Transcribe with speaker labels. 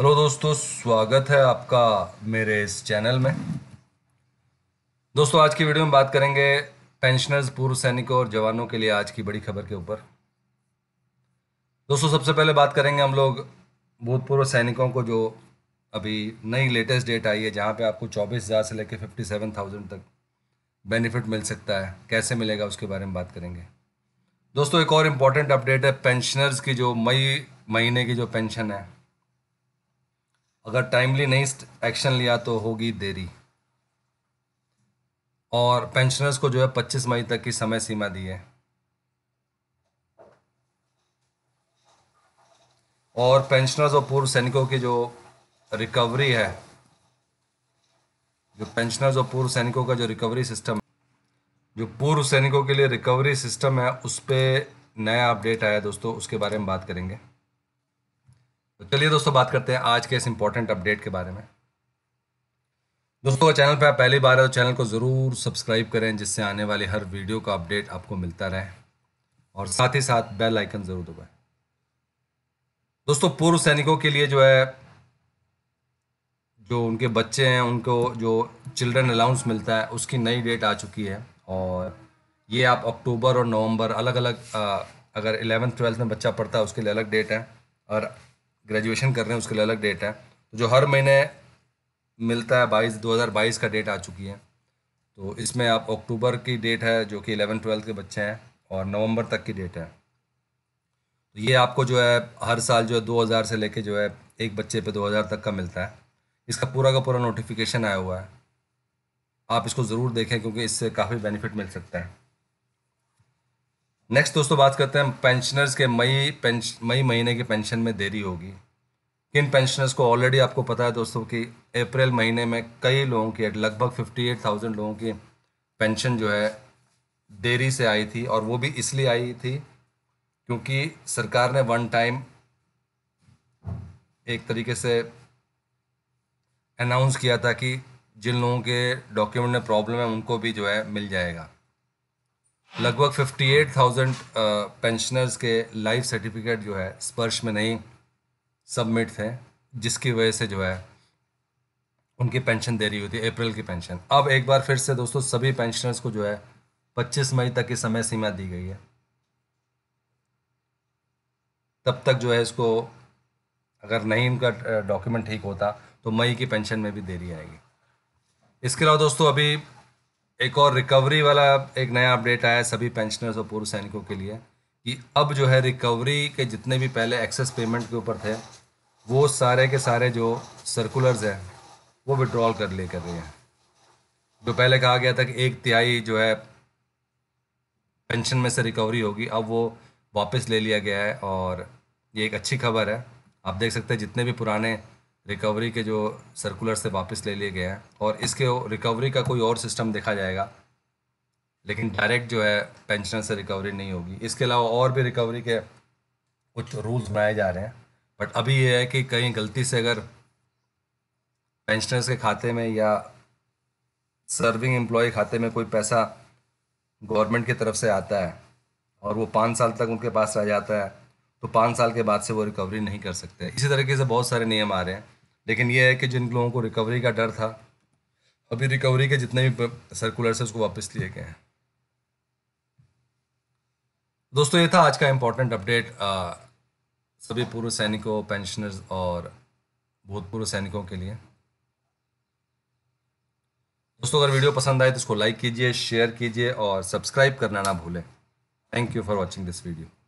Speaker 1: hello दोस्तों स्वागत है आपका मेरे इस चैनल में दोस्तों आज की वीडियो में बात करेंगे पेंशनर्स पूर्व सैनिकों और जवानों के लिए आज की बड़ी खबर के ऊपर दोस्तों सबसे पहले बात करेंगे हम लोग भूतपूर्व सैनिकों को जो अभी नई लेटेस्ट डेट आई है जहाँ पे आपको चौबीस हज़ार से लेकर फिफ्टी सेवन थाउजेंड तक बेनिफिट मिल सकता है कैसे मिलेगा उसके बारे में बात करेंगे दोस्तों एक और इम्पॉर्टेंट अपडेट है पेंशनर्स की जो मई महीने की जो पेंशन है अगर टाइमली नहीं एक्शन लिया तो होगी देरी और पेंशनर्स को जो है पच्चीस मई तक की समय सीमा दी है और पेंशनर्स और पूर्व सैनिकों की जो रिकवरी है जो पेंशनर्स और पूर्व सैनिकों का जो रिकवरी सिस्टम जो पूर्व सैनिकों के लिए रिकवरी सिस्टम है उस पर नया अपडेट आया दोस्तों उसके बारे में बात करेंगे तो चलिए दोस्तों बात करते हैं आज के इस इंपॉर्टेंट अपडेट के बारे में दोस्तों चैनल पर आप पहली बार है तो चैनल को ज़रूर सब्सक्राइब करें जिससे आने वाले हर वीडियो का अपडेट आपको मिलता रहे और साथ ही साथ बेल आइकन ज़रूर दबाएं दोस्तों पूर्व सैनिकों के लिए जो है जो उनके बच्चे हैं उनको जो चिल्ड्रन अलाउंस मिलता है उसकी नई डेट आ चुकी है और ये आप अक्टूबर और नवंबर अलग अलग अगर एलेवंथ ट्वेल्थ में बच्चा पढ़ता है उसके लिए अलग डेट है और ग्रेजुएशन कर रहे हैं उसके लिए अलग डेट है जो हर महीने मिलता है बाईस दो हज़ार बाईस का डेट आ चुकी है तो इसमें आप अक्टूबर की डेट है जो कि एलेवन ट्वेल्थ के बच्चे हैं और नवंबर तक की डेट है तो ये आपको जो है हर साल जो है दो हज़ार से लेके जो है एक बच्चे पे दो हज़ार तक का मिलता है इसका पूरा का पूरा नोटिफिकेशन आया हुआ है आप इसको ज़रूर देखें क्योंकि इससे काफ़ी बेनिफिट मिल सकता है नेक्स्ट दोस्तों बात करते हैं पेंशनर्स के मई मई महीने के पेंशन में देरी होगी किन पेंशनर्स को ऑलरेडी आपको पता है दोस्तों कि अप्रैल महीने में कई लोगों की लगभग फिफ्टी एट थाउजेंड लोगों की पेंशन जो है देरी से आई थी और वो भी इसलिए आई थी क्योंकि सरकार ने वन टाइम एक तरीके से अनाउंस किया था कि जिन लोगों के डॉक्यूमेंट में प्रॉब्लम है उनको भी जो है मिल जाएगा लगभग 58,000 पेंशनर्स uh, के लाइफ सर्टिफिकेट जो है स्पर्श में नहीं सबमिट थे जिसकी वजह से जो है उनकी पेंशन दे रही हुई थी अप्रैल की पेंशन अब एक बार फिर से दोस्तों सभी पेंशनर्स को जो है 25 मई तक की समय सीमा दी गई है तब तक जो है इसको अगर नहीं इनका डॉक्यूमेंट uh, ठीक होता तो मई की पेंशन में भी देरी आएगी इसके अलावा दोस्तों अभी एक और रिकवरी वाला एक नया अपडेट आया सभी पेंशनर्स और पूर्व सैनिकों के लिए कि अब जो है रिकवरी के जितने भी पहले एक्सेस पेमेंट के ऊपर थे वो सारे के सारे जो सर्कुलर्स हैं वो विड्रॉल कर ले कर रहे हैं जो पहले कहा गया था कि एक तिहाई जो है पेंशन में से रिकवरी होगी अब वो वापस ले लिया गया है और ये एक अच्छी खबर है आप देख सकते हैं जितने भी पुराने रिकवरी के जो सर्कुलर से वापस ले लिए गए हैं और इसके रिकवरी का कोई और सिस्टम देखा जाएगा लेकिन डायरेक्ट जो है पेंशनर से रिकवरी नहीं होगी इसके अलावा और भी रिकवरी के कुछ रूल्स बनाए जा रहे हैं बट अभी ये है कि कहीं गलती से अगर पेंशनर्स के खाते में या सर्विंग एम्प्लॉय खाते में कोई पैसा गवर्नमेंट की तरफ से आता है और वो पाँच साल तक उनके पास रह जाता है तो पाँच साल के बाद से वो रिकवरी नहीं कर सकते इसी तरीके से बहुत सारे नियम आ रहे हैं लेकिन ये है कि जिन लोगों को रिकवरी का डर था अभी रिकवरी के जितने भी सर्कुलर्स से उसको वापस लिए गए हैं दोस्तों ये था आज का इम्पोर्टेंट अपडेट सभी पूर्व सैनिकों पेंशनर्स और भूतपूर्व सैनिकों के लिए दोस्तों अगर वीडियो पसंद आए तो इसको लाइक कीजिए शेयर कीजिए और सब्सक्राइब करना ना भूलें thank you for watching this video